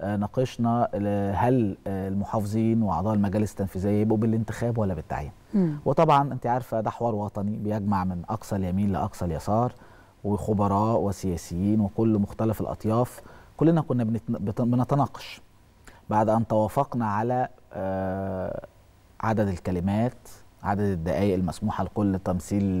آه، ناقشنا هل آه، المحافظين واعضاء المجالس التنفيذيه يبقوا بالانتخاب ولا بالتعيين وطبعا انت عارفه ده حوار وطني بيجمع من اقصى اليمين لاقصى اليسار وخبراء وسياسيين وكل مختلف الاطياف كلنا كنا بنتناقش بعد ان توافقنا على آه، عدد الكلمات عدد الدقائق المسموحه لكل تمثيل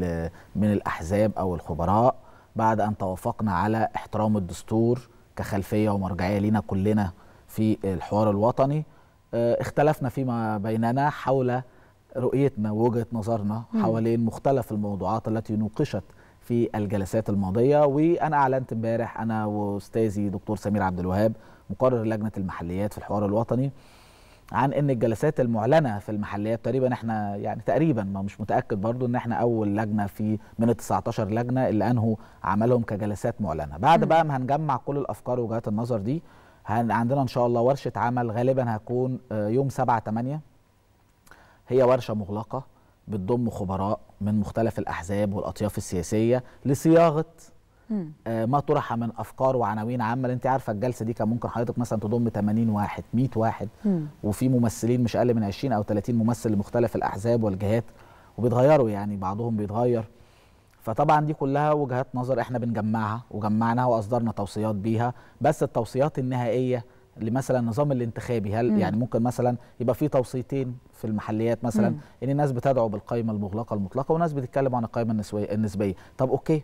من الاحزاب او الخبراء بعد ان توافقنا على احترام الدستور كخلفيه ومرجعيه لينا كلنا في الحوار الوطني آه، اختلفنا فيما بيننا حول رؤيتنا ووجهه نظرنا حوالين مختلف الموضوعات التي نوقشت في الجلسات الماضيه وانا اعلنت امبارح انا واستاذي دكتور سمير عبد الوهاب مقرر لجنه المحليات في الحوار الوطني عن ان الجلسات المعلنه في المحليات تقريبا احنا يعني تقريبا ما مش متاكد برضو ان احنا اول لجنه في من ال 19 لجنه اللي انهوا عملهم كجلسات معلنه بعد بقى ما هنجمع كل الافكار وجهات النظر دي عندنا ان شاء الله ورشه عمل غالبا هتكون آه، يوم 7 8 هي ورشه مغلقه بتضم خبراء من مختلف الاحزاب والاطياف السياسيه لصياغه آه، ما طرح من افكار وعناوين عامه انت عارفه الجلسه دي كان ممكن حضرتك مثلا تضم 80 واحد 100 واحد وفي ممثلين مش اقل من 20 او 30 ممثل لمختلف الاحزاب والجهات وبيتغيروا يعني بعضهم بيتغير فطبعا دي كلها وجهات نظر احنا بنجمعها وجمعناها واصدرنا توصيات بيها بس التوصيات النهائيه لمثلا النظام الانتخابي هل مم. يعني ممكن مثلا يبقى في توصيتين في المحليات مثلا مم. ان الناس بتدعو بالقائمه المغلقه المطلقه وناس بتتكلم عن القائمه النسبيه طب اوكي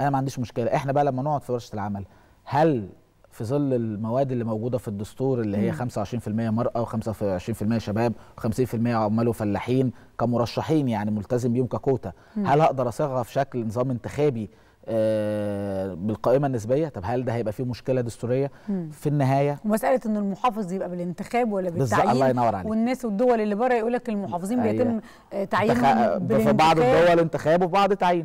انا ما عنديش مشكله احنا بقى لما نقعد في ورشه العمل هل في ظل المواد اللي موجوده في الدستور اللي هي 25% مراه و25% شباب و50% عمال وفلاحين كمرشحين يعني ملتزم بيهم ككوتا هل هقدر اصيغها في شكل نظام انتخابي آه بالقائمه النسبيه طب هل ده هيبقى فيه مشكله دستوريه مم. في النهايه ومساله ان المحافظ يبقى بالانتخاب ولا بالتعيين الله ينور عليك والناس والدول اللي بره يقول لك المحافظين بيتم أيوة. تعيينهم في بعض الدول انتخاب وفي بعض تعيين